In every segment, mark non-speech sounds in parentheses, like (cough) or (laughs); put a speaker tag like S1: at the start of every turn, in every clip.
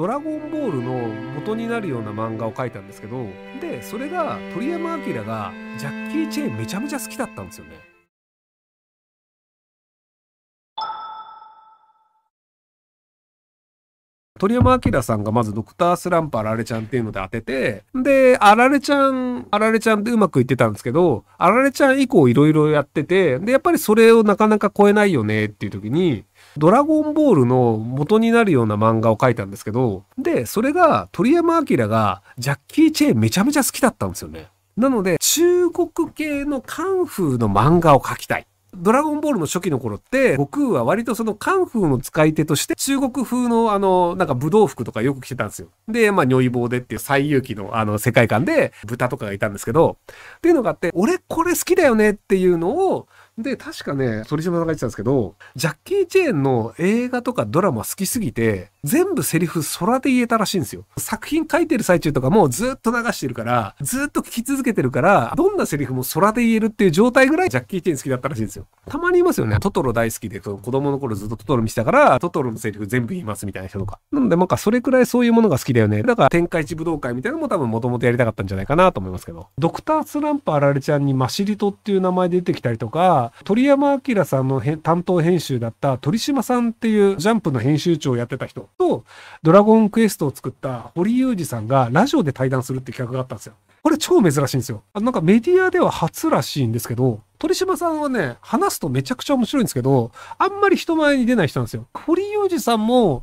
S1: ドラゴンボール」の元になるような漫画を描いたんですけどでそれが鳥山明がジャッキー・チェーンめちゃめちゃ好きだったんですよね。鳥山明さんがまずドクタースランプあられちゃんっていうので当てて、で、あられちゃん、あられちゃんでうまくいってたんですけど、あられちゃん以降いろいろやってて、で、やっぱりそれをなかなか超えないよねっていう時に、ドラゴンボールの元になるような漫画を描いたんですけど、で、それが鳥山明がジャッキー・チェーンめちゃめちゃ好きだったんですよね。なので、中国系のカンフーの漫画を描きたい。ドラゴンボールの初期の頃って、悟空は割とそのカンフーの使い手として中国風のあの、なんか武道服とかよく着てたんですよ。で、まあ、如意棒でっていう最勇気のあの世界観で豚とかがいたんですけど、っていうのがあって、俺これ好きだよねっていうのをで、確かね、鳥島さんが言ってたんですけど、ジャッキー・チェーンの映画とかドラマ好きすぎて、全部セリフ空で言えたらしいんですよ。作品書いてる最中とかもずっと流してるから、ずっと聞き続けてるから、どんなセリフも空で言えるっていう状態ぐらいジャッキー・チェーン好きだったらしいんですよ。たまにいますよね。トトロ大好きで、子供の頃ずっとトトロ見てたから、トトロのセリフ全部言いますみたいな人とか。なので、なんかそれくらいそういうものが好きだよね。だから天下一武道会みたいなのも多分もともとやりたかったんじゃないかなと思いますけど。ドクター・スランプ・アラレちゃんにマシリトっていう名前で出てきたりとか、鳥山明さんの担当編集だった鳥島さんっていうジャンプの編集長をやってた人と、ドラゴンクエストを作った堀裕二さんがラジオで対談するって企画があったんですよ。これ超珍しいんですよ。なんかメディアでは初らしいんですけど、鳥島さんはね、話すとめちゃくちゃ面白いんですけど、あんまり人前に出ない人なんですよ。堀裕二さんも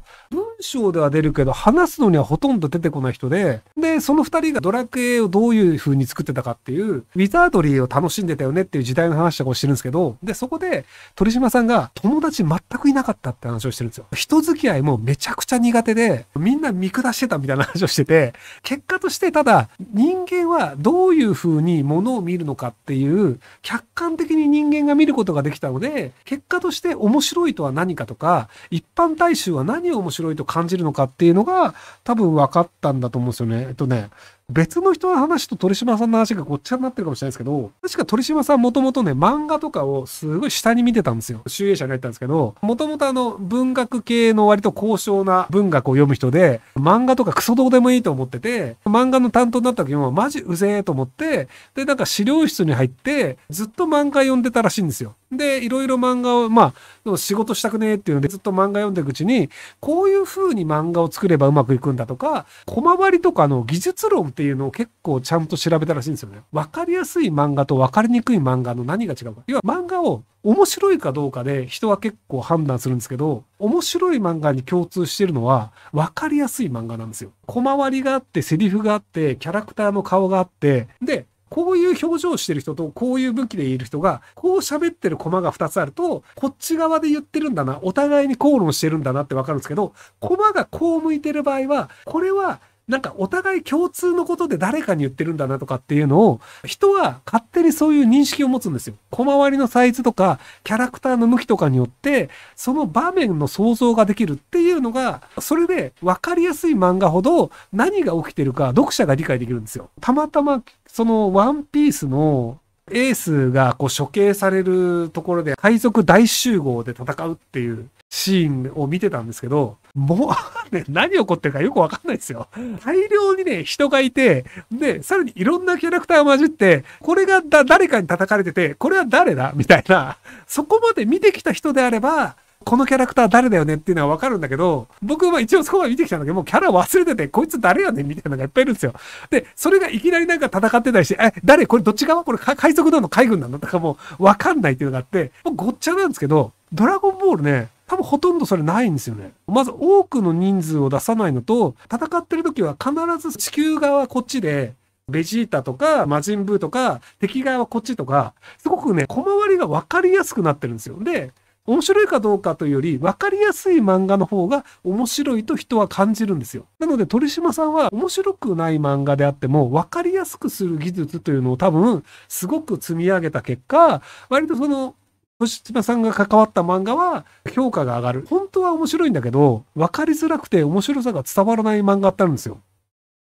S1: 章では出るけど、話すのにはほとんど出てこない人で、で、その二人がドラクエをどういう風に作ってたかっていう、ウィザードリーを楽しんでたよねっていう時代の話とかをしてるんですけど、で、そこで、鳥島さんが友達全くいなかったって話をしてるんですよ。人付き合いもめちゃくちゃ苦手で、みんな見下してたみたいな話をしてて、結果としてただ、人間はどういう風に物を見るのかっていう、客観的に人間が見ることができたので、結果として面白いとは何かとか、一般大衆は何を面白いとか感じるのかっていうのが多分分かったんだと思うんですよね。えっとね、別の人の話と鳥島さんの話がごっちゃになってるかもしれないですけど、確か鳥島さんもともとね、漫画とかをすごい下に見てたんですよ。集英社に入ったんですけど、もともとあの、文学系の割と高尚な文学を読む人で、漫画とかクソどうでもいいと思ってて、漫画の担当になった時もマジうぜえと思って、で、なんか資料室に入って、ずっと漫画読んでたらしいんですよ。で、いろいろ漫画を、まあ、仕事したくねえっていうので、ずっと漫画読んでいくうちに、こういう風に漫画を作ればうまくいくんだとか、小回りとかの技術論っていうのを結構ちゃんと調べたらしいんですよね。わかりやすい漫画とわかりにくい漫画の何が違うか。要は漫画を面白いかどうかで人は結構判断するんですけど、面白い漫画に共通してるのは分かりやすい漫画なんですよ。小回りがあって、セリフがあって、キャラクターの顔があって、で、こういう表情をしてる人と、こういう武器でいる人が、こう喋ってるコマが2つあると、こっち側で言ってるんだな、お互いに口論してるんだなってわかるんですけど、コマがこう向いてる場合は、これはなんかお互い共通のことで誰かに言ってるんだなとかっていうのを、人は勝手にそういう認識を持つんですよ。小回りのサイズとか、キャラクターの向きとかによって、その場面の想像ができるっていうのが、それで分かりやすい漫画ほど何が起きてるか読者が理解できるんですよ。たまたま、そのワンピースのエースがこう処刑されるところで海賊大集合で戦うっていうシーンを見てたんですけど、もうね、(laughs) 何起こってるかよくわかんないですよ。大量にね、人がいて、で、さらにいろんなキャラクターを混じって、これがだ誰かに叩かれてて、これは誰だみたいな、そこまで見てきた人であれば、このキャラクター誰だよねっていうのはわかるんだけど、僕は一応そこまで見てきたんだけど、もうキャラ忘れてて、こいつ誰やねんみたいなのがいっぱいいるんですよ。で、それがいきなりなんか戦ってたりして、え、誰これどっち側これ海賊なの海軍なのとかもうわかんないっていうのがあって、もうごっちゃなんですけど、ドラゴンボールね、多分ほとんどそれないんですよね。まず多くの人数を出さないのと、戦ってる時は必ず地球側こっちで、ベジータとか、魔人ブーとか、敵側はこっちとか、すごくね、小回りが分かりやすくなってるんですよ。で、面白いかどうかというより、分かりやすい漫画の方が面白いと人は感じるんですよ。なので、鳥島さんは面白くない漫画であっても、分かりやすくする技術というのを多分、すごく積み上げた結果、割とその、鳥島さんが関わった漫画は評価が上がる。本当は面白いんだけど、分かりづらくて面白さが伝わらない漫画ってあるんですよ。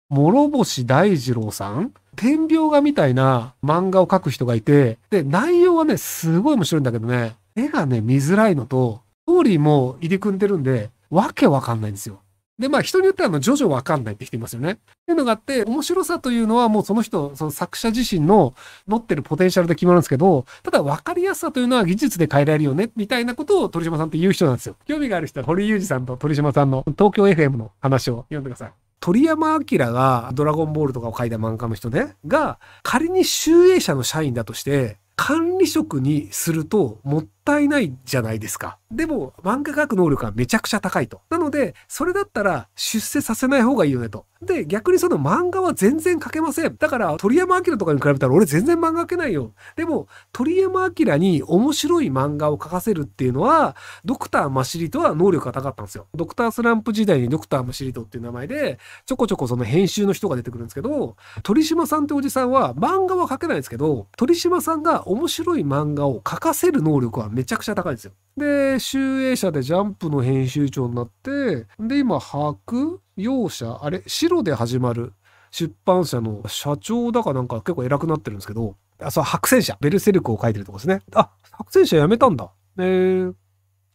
S1: 諸星大二郎さん天描画みたいな漫画を描く人がいて、で、内容はね、すごい面白いんだけどね、絵がね、見づらいのと、ストーリーも入り組んでるんで、わけわかんないんですよ。で、まあ人によってはあの、徐々わかんないって人いますよね。っていうのがあって、面白さというのはもうその人、その作者自身の持ってるポテンシャルで決まるんですけど、ただ分かりやすさというのは技術で変えられるよね、みたいなことを鳥島さんって言う人なんですよ。興味がある人は堀裕二さんと鳥島さんの東京 FM の話を読んでください。鳥山明がドラゴンボールとかを書いた漫画の人ね、が仮に集英社の社員だとして、管理職にするとっったいないじゃないですか。でも、漫画描く能力はめちゃくちゃ高いと。なので、それだったら出世させない方がいいよねと。で、逆にその漫画は全然描けません。だから、鳥山明とかに比べたら俺全然漫画描けないよ。でも、鳥山明に面白い漫画を描かせるっていうのは、ドクターマシリトは能力が高かったんですよ。ドクタースランプ時代にドクターマシリトっていう名前で、ちょこちょこその編集の人が出てくるんですけど、鳥島さんっておじさんは漫画は描けないんですけど、鳥島さんが面白い漫画を描かせる能力はめちゃくちゃ高いんですよ。で、集英社でジャンプの編集長になって、で、今、白、洋社、あれ、白で始まる出版社の社長だかなんか結構偉くなってるんですけど、あ、そう、白戦車、ベルセルクを書いてるとこですね。あ、白戦車やめたんだ。えー、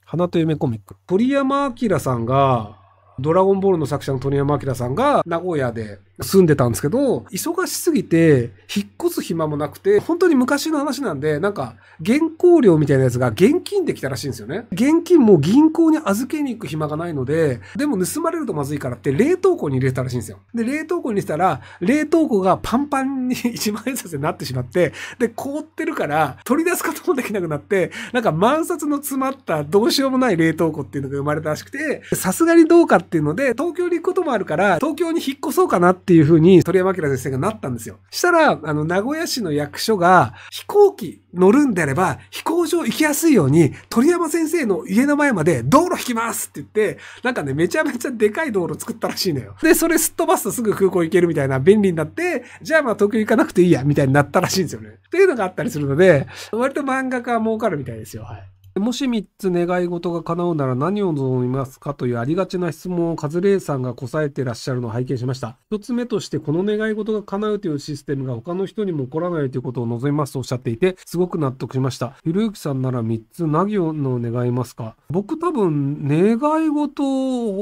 S1: 花と夢コミック。鳥山明さんが、ドラゴンボールの作者の鳥山明さんが名古屋で住んでたんですけど、忙しすぎて、引っ越す暇もなくて、本当に昔の話なんで、なんか、原稿料みたいなやつが現金できたらしいんですよね。現金も銀行に預けに行く暇がないので、でも盗まれるとまずいからって冷凍庫に入れたらしいんですよ。で、冷凍庫にしたら、冷凍庫がパンパンに (laughs) 一万円札になってしまって、で、凍ってるから、取り出すこともできなくなって、なんか万札の詰まったどうしようもない冷凍庫っていうのが生まれたらしくて、さすがにどうかっていうので、東京に行くこともあるから、東京に引っ越そうかなってっていうふうに鳥山明先生がなったんですよ。したら、あの、名古屋市の役所が飛行機乗るんであれば、飛行場行きやすいように、鳥山先生の家の前まで道路引きますって言って、なんかね、めちゃめちゃでかい道路作ったらしいのよ。で、それすっ飛ばすとすぐ空港行けるみたいな便利になって、じゃあまあ東京行かなくていいや、みたいになったらしいんですよね。というのがあったりするので、割と漫画家は儲かるみたいですよ。はい。もし3つ願い事が叶うなら何を望みますかというありがちな質問をカズレーさんがこさえてらっしゃるのを拝見しました。一つ目として、この願い事が叶うというシステムが他の人にも起こらないということを望みますとおっしゃっていて、すごく納得しました。ひろゆきさんなら3つ何を願いますか僕多分、願い事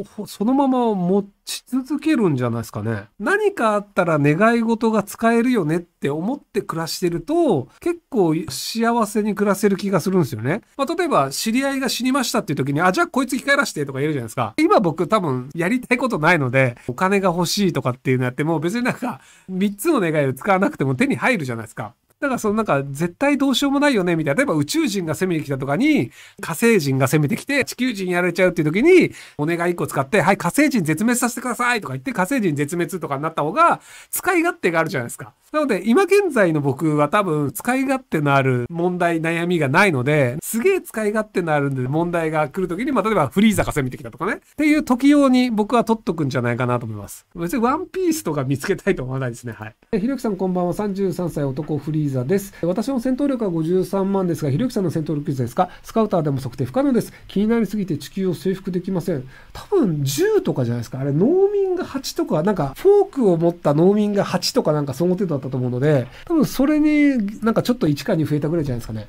S1: をそのまま持ってし続けるんじゃないですかね。何かあったら願い事が使えるよねって思って暮らしてると、結構幸せに暮らせる気がするんですよね。まあ、例えば、知り合いが死にましたっていう時に、あ、じゃあこいつ生き返らしてとか言えるじゃないですか。今僕多分やりたいことないので、お金が欲しいとかっていうのやっても、別になんか、3つの願いを使わなくても手に入るじゃないですか。だからそのなんか絶対どうしようもないよねみたいな。例えば宇宙人が攻めてきたとかに火星人が攻めてきて地球人やられちゃうっていう時にお願い1個使ってはい火星人絶滅させてくださいとか言って火星人絶滅とかになった方が使い勝手があるじゃないですか。なので今現在の僕は多分使い勝手のある問題悩みがないのですげえ使い勝手のあるんで問題が来る時にまあ例えばフリーザが攻めてきたとかねっていう時用に僕は取っとくんじゃないかなと思います。別にワンピースとか見つけたいと思わないですね。はい。ひろきさんこんばんは33歳男フリーザ座です。私の戦闘力は53万ですが、ひろゆきさんの戦闘力いくつですかスカウターでも測定不可能です。気になりすぎて地球を征服できません。多分10とかじゃないですか。あれ、農民が8とか、なんか、フォークを持った農民が8とかなんかその程度だったと思うので、多分それになんかちょっと1か2増えたぐらいじゃないですかね。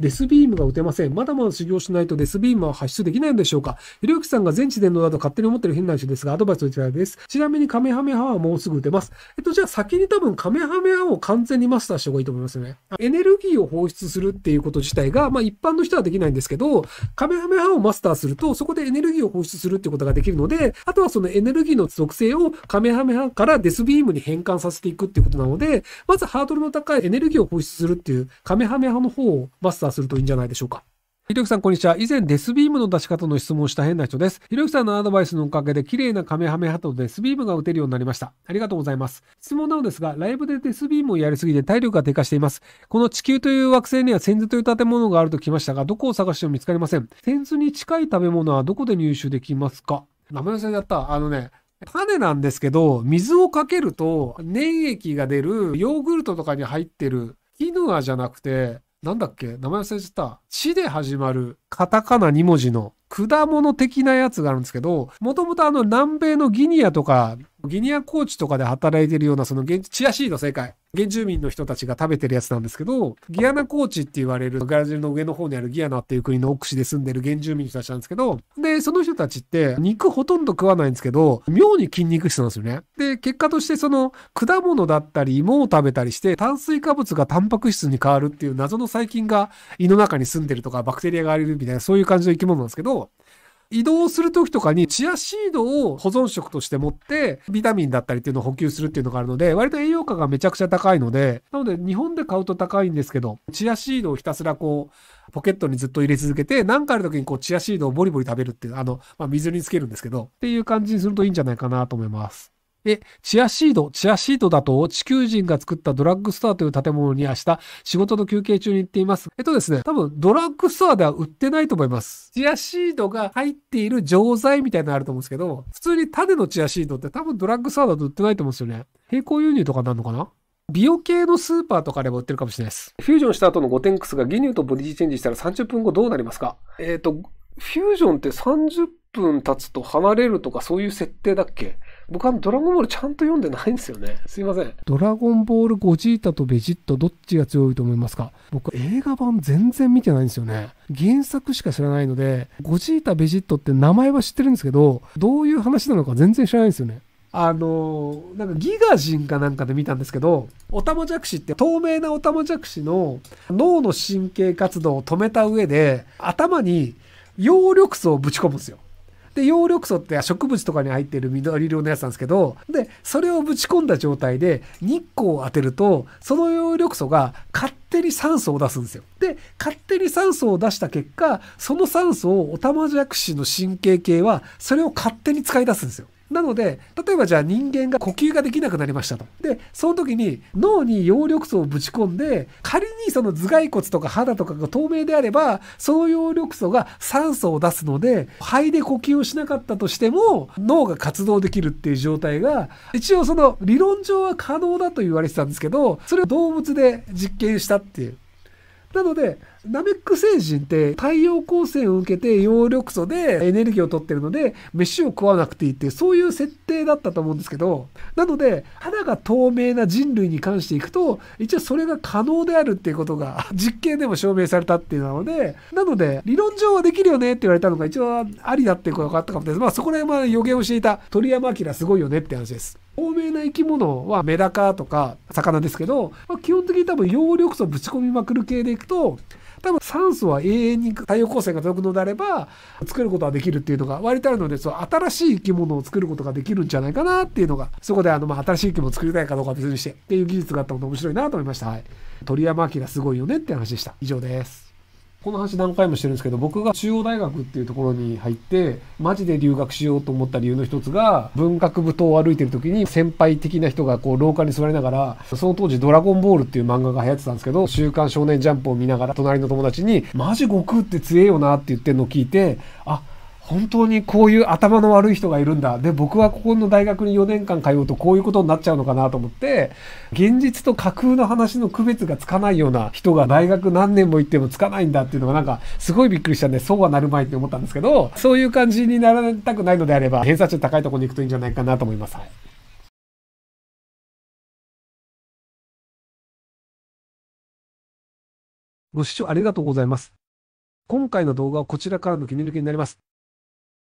S1: デスビームが打てません。まだまだ修行しないとデスビームは発出できないのでしょうかひろゆきさんが全知全能だと勝手に思ってる変な人ですが、アドバイスをいただいです。ちなみにカメハメ派はもうすぐ打てます。えっと、じゃあ先に多分カメハメ派を完全にマスターした方がいいと思いますね。エネルギーを放出するっていうこと自体が、まあ一般の人はできないんですけど、カメハメ派をマスターすると、そこでエネルギーを放出するってことができるので、あとはそのエネルギーの属性をカメハメ派からデスビームに変換させていくっていうことなので、まずハードルの高いエネルギーを放出するっていうカメハメ派の方をマスターーするといいんじゃないでしょうか。ひろゆきさん、こんにちは。以前、デスビームの出し方の質問をした変な人です。ひろゆきさんのアドバイスのおかげで、綺麗なカメハメハとデスビームが打てるようになりました。ありがとうございます。質問なのですが、ライブでデスビームをやりすぎて体力が低下しています。この地球という惑星には先頭という建物があると聞きましたが、どこを探しても見つかりません。先図に近い食べ物はどこで入手できますか名前忘れちゃった。あのね、種なんですけど、水をかけると粘液が出るヨーグルトとかに入ってるキヌアじゃなくて、なんだっけ名前忘れちゃった。地で始まるカタカナ2文字の果物的なやつがあるんですけど、もともとあの南米のギニアとかギニア高地とかで働いてるような、その現、チアシード正解。原住民の人たちが食べてるやつなんですけど、ギアナ高地って言われる、ブラジルの上の方にあるギアナっていう国の奥地で住んでる原住民の人たちなんですけど、で、その人たちって肉ほとんど食わないんですけど、妙に筋肉質なんですよね。で、結果としてその果物だったり芋を食べたりして炭水化物がタンパク質に変わるっていう謎の細菌が胃の中に住んでるとかバクテリアがれるみたいなそういう感じの生き物なんですけど、移動する時とかにチアシードを保存食として持ってビタミンだったりっていうのを補給するっていうのがあるので割と栄養価がめちゃくちゃ高いのでなので日本で買うと高いんですけどチアシードをひたすらこうポケットにずっと入れ続けて何かある時にこうチアシードをボリボリ食べるっていうあの、まあ、水につけるんですけどっていう感じにするといいんじゃないかなと思います。え、チアシード、チアシードだと地球人が作ったドラッグストアという建物に明日仕事の休憩中に行っています。えっとですね、多分ドラッグストアでは売ってないと思います。チアシードが入っている錠剤みたいなのあると思うんですけど、普通に種のチアシードって多分ドラッグストアだと売ってないと思うんですよね。並行輸入とかになるのかな美容系のスーパーとかでも売ってるかもしれないです。フュージョンした後のゴテンクスがギニューとボディチェンジしたら30分後どうなりますかえっ、ー、と、フュージョンって30分経つと離れるとかそういう設定だっけ僕はドラゴンボールちゃんと読んでないんですよね。すいません。ドラゴンボールゴジータとベジットどっちが強いと思いますか僕映画版全然見てないんですよね。原作しか知らないので、ゴジータ、ベジットって名前は知ってるんですけど、どういう話なのか全然知らないんですよね。あのなんかギガ人かなんかで見たんですけど、オタマジャクシって透明なオタマジャクシの脳の神経活動を止めた上で、頭に葉緑素をぶち込むんですよ。で、葉緑素って植物とかに入ってる緑色のやつなんですけど、で、それをぶち込んだ状態で日光を当てると、その葉緑素が勝手に酸素を出すんですよ。で、勝手に酸素を出した結果、その酸素をオタマジャクシの神経系は、それを勝手に使い出すんですよ。なので、例えばじゃあ人間が呼吸ができなくなりましたと。で、その時に脳に葉緑素をぶち込んで、仮にその頭蓋骨とか肌とかが透明であれば、その葉緑素が酸素を出すので、肺で呼吸をしなかったとしても、脳が活動できるっていう状態が、一応その理論上は可能だと言われてたんですけど、それを動物で実験したっていう。なので、ナメック星人って太陽光線を受けて葉緑素でエネルギーを取ってるので飯を食わなくていいっていうそういう設定だったと思うんですけどなので肌が透明な人類に関していくと一応それが可能であるっていうことが実験でも証明されたっていうのでなので理論上はできるよねって言われたのが一応ありだっていうことがあったかもですまあそこら辺は予言をしていた鳥山明すごいよねって話です。透明な生き物はメダカとか魚ですけど、まあ、基本的に多分葉緑素ぶち込みまくる系でいくと多分酸素は永遠に太陽光線が届くのであれば作ることはできるっていうのが割とあるのでその新しい生き物を作ることができるんじゃないかなっていうのがそこであの、まあ、新しい生き物を作りたいかどうかは別にしてっていう技術があったのが面白いなと思いました。はい、鳥山明すごいよねって話でした。以上です。この話何回もしてるんですけど、僕が中央大学っていうところに入って、マジで留学しようと思った理由の一つが、文学部棟を歩いてる時に先輩的な人がこう廊下に座りながら、その当時ドラゴンボールっていう漫画が流行ってたんですけど、週刊少年ジャンプを見ながら隣の友達に、マジ悟空って強えよなって言ってるのを聞いて、あ、本当にこういう頭の悪い人がいるんだ。で、僕はここの大学に4年間通うとこういうことになっちゃうのかなと思って、現実と架空の話の区別がつかないような人が大学何年も行ってもつかないんだっていうのがなんかすごいびっくりしたんで、そうはなるまいって思ったんですけど、そういう感じにならたくないのであれば、偏差値高いところに行くといいんじゃないかなと思います。はいご視聴ありがとうございます。今回の動画はこちらからの気に抜きになります。